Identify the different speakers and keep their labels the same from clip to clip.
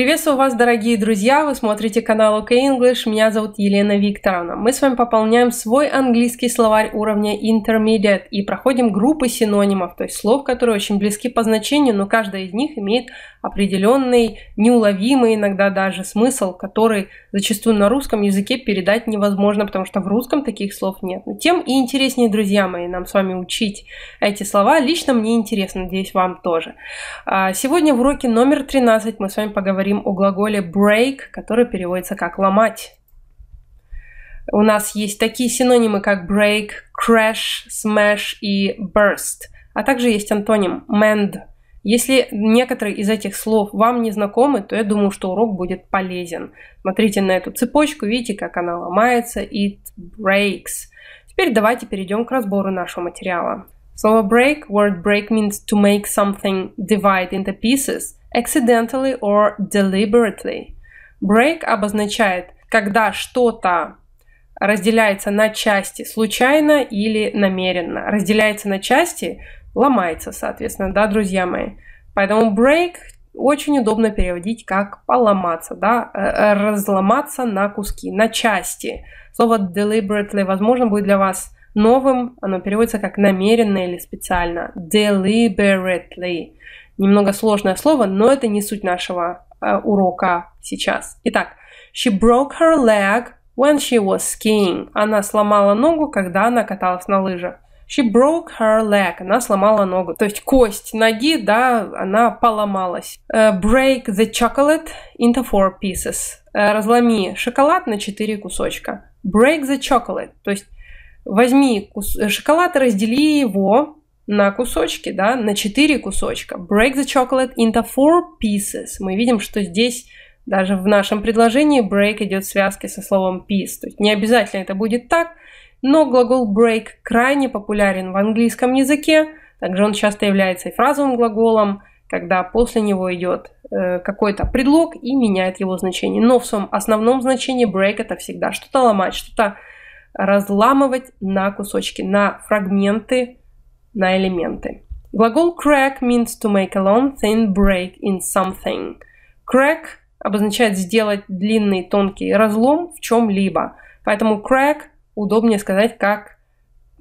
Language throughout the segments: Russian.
Speaker 1: Приветствую вас, дорогие друзья! Вы смотрите канал OK English. Меня зовут Елена Викторовна. Мы с вами пополняем свой английский словарь уровня Intermediate и проходим группы синонимов, то есть слов, которые очень близки по значению, но каждая из них имеет определенный, неуловимый иногда даже смысл, который зачастую на русском языке передать невозможно, потому что в русском таких слов нет. Но тем и интереснее, друзья мои, нам с вами учить эти слова. Лично мне интересно, надеюсь, вам тоже. А, сегодня в уроке номер 13 мы с вами поговорим говорим о глаголе break, который переводится как ломать. У нас есть такие синонимы, как break, crash, smash и burst. А также есть антоним mend. Если некоторые из этих слов вам не знакомы, то я думаю, что урок будет полезен. Смотрите на эту цепочку, видите, как она ломается. It breaks. Теперь давайте перейдем к разбору нашего материала. Слово break, word break means to make something divide into pieces – accidentally or deliberately. Break обозначает, когда что-то разделяется на части случайно или намеренно. Разделяется на части, ломается, соответственно, да, друзья мои. Поэтому break очень удобно переводить как поломаться, да, э, э, разломаться на куски, на части. Слово deliberately, возможно, будет для вас новым, оно переводится как намеренно или специально. Deliberately. Немного сложное слово, но это не суть нашего э, урока сейчас. Итак, she broke her leg when she was skiing. Она сломала ногу, когда она каталась на лыжах. She broke her leg. Она сломала ногу. То есть кость ноги, да, она поломалась. Uh, break the chocolate into four pieces. Uh, разломи шоколад на четыре кусочка. Break the chocolate. То есть возьми кус- э, шоколад и раздели его на кусочки, да, на четыре кусочка. Break the chocolate into four pieces. Мы видим, что здесь даже в нашем предложении break идет в связке со словом piece. То есть не обязательно это будет так, но глагол break крайне популярен в английском языке. Также он часто является и фразовым глаголом, когда после него идет э, какой-то предлог и меняет его значение. Но в своем основном значении break это всегда что-то ломать, что-то разламывать на кусочки, на фрагменты на элементы. Глагол crack means to make a long thin break in something. Crack обозначает сделать длинный тонкий разлом в чем-либо. Поэтому crack удобнее сказать как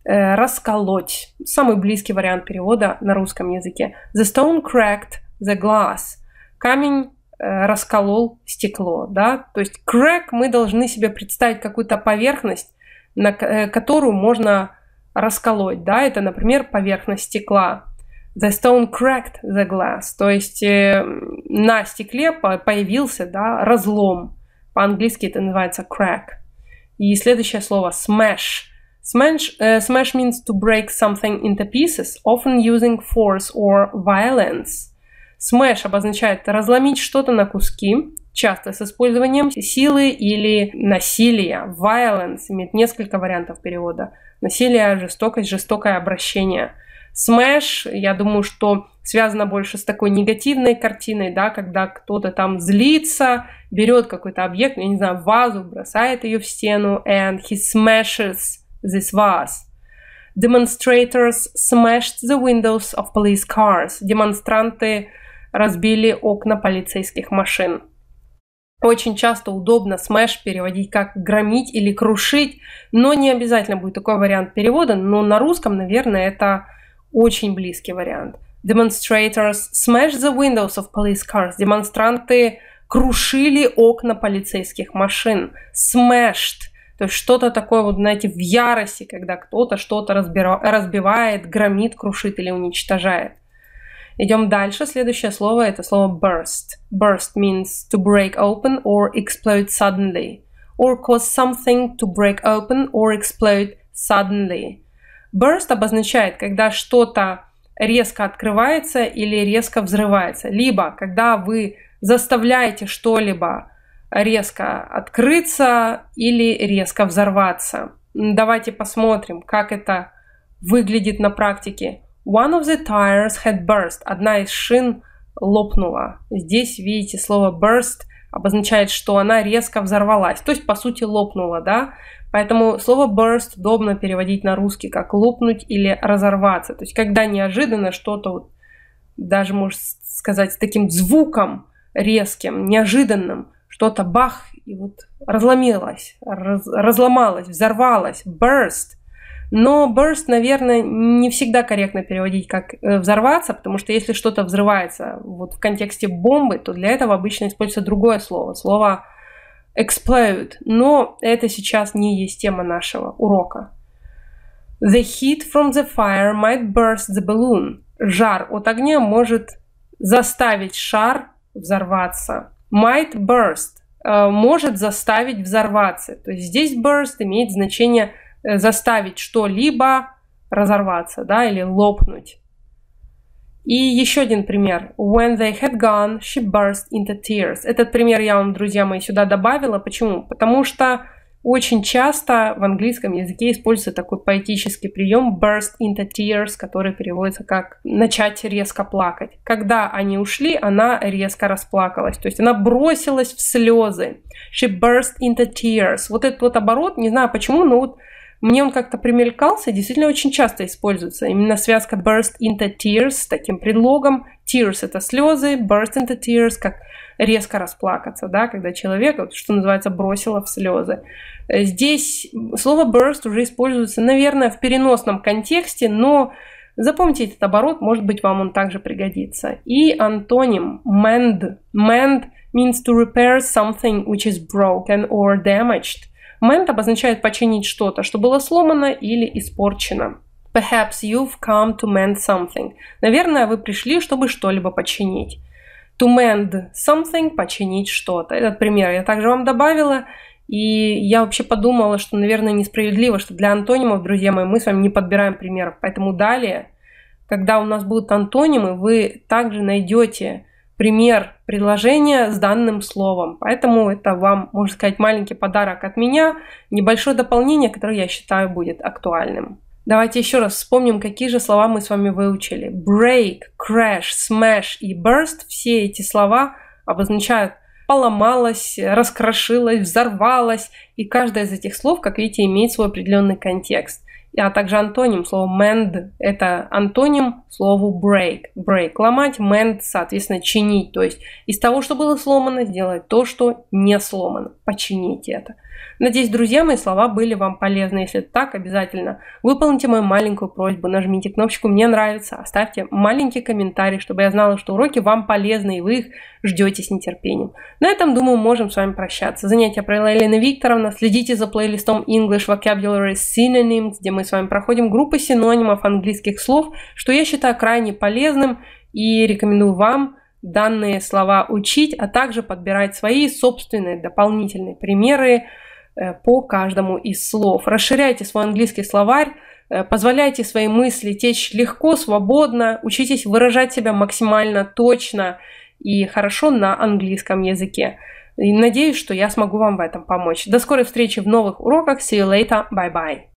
Speaker 1: э, расколоть. Самый близкий вариант перевода на русском языке. The stone cracked the glass. Камень э, расколол стекло. Да? То есть crack мы должны себе представить какую-то поверхность, на э, которую можно расколоть, да, это, например, поверхность стекла. The stone cracked the glass, то есть э, на стекле появился, да, разлом. По-английски это называется crack. И следующее слово smash. Smash, uh, smash means to break something into pieces, often using force or violence. Smash обозначает разломить что-то на куски, часто с использованием силы или насилия. Violence имеет несколько вариантов перевода. Насилие, жестокость, жестокое обращение. Smash, я думаю, что связано больше с такой негативной картиной, да, когда кто-то там злится, берет какой-то объект, я не знаю, вазу, бросает ее в стену, and he smashes this vase. Demonstrators smashed the windows of police cars. Демонстранты разбили окна полицейских машин. Очень часто удобно смеш переводить как громить или крушить, но не обязательно будет такой вариант перевода, но на русском, наверное, это очень близкий вариант. Demonstrators smash the windows of police cars. Демонстранты крушили окна полицейских машин. Smashed. То есть что-то такое, вот, знаете, в ярости, когда кто-то что-то разбивает, громит, крушит или уничтожает. Идем дальше. Следующее слово это слово burst. Burst means to break open or explode suddenly. Or cause something to break open or explode suddenly. Burst обозначает, когда что-то резко открывается или резко взрывается. Либо когда вы заставляете что-либо резко открыться или резко взорваться. Давайте посмотрим, как это выглядит на практике. One of the tires had burst. Одна из шин лопнула. Здесь, видите, слово burst обозначает, что она резко взорвалась. То есть, по сути, лопнула, да? Поэтому слово burst удобно переводить на русский как лопнуть или разорваться. То есть, когда неожиданно что-то, вот, даже можно сказать, с таким звуком резким, неожиданным, что-то бах, и вот разломилось, раз, разломалось, взорвалось, burst – но burst, наверное, не всегда корректно переводить как э, взорваться, потому что если что-то взрывается вот в контексте бомбы, то для этого обычно используется другое слово, слово explode. Но это сейчас не есть тема нашего урока. The heat from the fire might burst the balloon. Жар от огня может заставить шар взорваться. Might burst э, может заставить взорваться. То есть здесь burst имеет значение – Э, заставить что-либо разорваться, да, или лопнуть. И еще один пример. When they had gone, she burst into tears. Этот пример я вам, друзья мои, сюда добавила. Почему? Потому что очень часто в английском языке используется такой поэтический прием burst into tears, который переводится как начать резко плакать. Когда они ушли, она резко расплакалась, то есть она бросилась в слезы. She burst into tears. Вот этот вот оборот, не знаю почему, но вот мне он как-то примелькался, действительно очень часто используется. Именно связка burst into tears с таким предлогом. Tears – это слезы, burst into tears – как резко расплакаться, да, когда человек, вот, что называется, бросило в слезы. Здесь слово burst уже используется, наверное, в переносном контексте, но запомните этот оборот, может быть, вам он также пригодится. И антоним mend. Mend means to repair something which is broken or damaged – Mend обозначает починить что-то, что было сломано или испорчено. Perhaps you've come to mend something. Наверное, вы пришли, чтобы что-либо починить. To mend something – починить что-то. Этот пример я также вам добавила. И я вообще подумала, что, наверное, несправедливо, что для антонимов, друзья мои, мы с вами не подбираем примеров. Поэтому далее, когда у нас будут антонимы, вы также найдете пример предложения с данным словом. Поэтому это вам, можно сказать, маленький подарок от меня, небольшое дополнение, которое я считаю будет актуальным. Давайте еще раз вспомним, какие же слова мы с вами выучили. Break, crash, smash и burst. Все эти слова обозначают поломалась, раскрошилась, взорвалась. И каждое из этих слов, как видите, имеет свой определенный контекст а также антоним слова mend. Это антоним слову break. Break – ломать, mend, соответственно, чинить. То есть из того, что было сломано, сделать то, что не сломано. Почините это. Надеюсь, друзья, мои слова были вам полезны. Если так, обязательно выполните мою маленькую просьбу. Нажмите кнопочку «Мне нравится», оставьте маленький комментарий, чтобы я знала, что уроки вам полезны и вы их ждете с нетерпением. На этом, думаю, можем с вами прощаться. Занятия провела Елена Викторовна. Следите за плейлистом English Vocabulary Synonyms, где мы с вами проходим группы синонимов английских слов, что я считаю крайне полезным и рекомендую вам данные слова учить, а также подбирать свои собственные дополнительные примеры, Э, по каждому из слов. Расширяйте свой английский словарь, э, позволяйте свои мысли течь легко, свободно, учитесь выражать себя максимально точно и хорошо на английском языке. И надеюсь, что я смогу вам в этом помочь. До скорой встречи в новых уроках. See you later. Bye-bye.